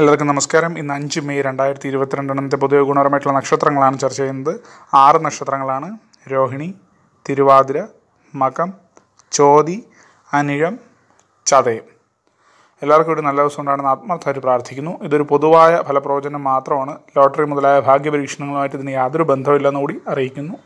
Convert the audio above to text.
എല്ലാവർക്കും നമസ്കാരം ഇന്ന് അഞ്ച് മെയ് രണ്ടായിരത്തി ഇരുപത്തിരണ്ടെണ്ണത്തെ പൊതുവെ ഗുണപരമായിട്ടുള്ള നക്ഷത്രങ്ങളാണ് ചർച്ച ചെയ്യുന്നത് ആറ് നക്ഷത്രങ്ങളാണ് രോഹിണി തിരുവാതിര മകം ചോതി അനിഴം ചതയം എല്ലാവർക്കും ഒരു നല്ല ദിവസം ഉണ്ടാണെന്ന് ആത്മാർത്ഥമായി പ്രാർത്ഥിക്കുന്നു ഇതൊരു പൊതുവായ ഫലപ്രവചനം മാത്രമാണ് ലോട്ടറി മുതലായ ഭാഗ്യപരീക്ഷണങ്ങളുമായിട്ട് ഇതിന് യാതൊരു ബന്ധമില്ലെന്നുകൂടി കൂടി അറിയിക്കുന്നു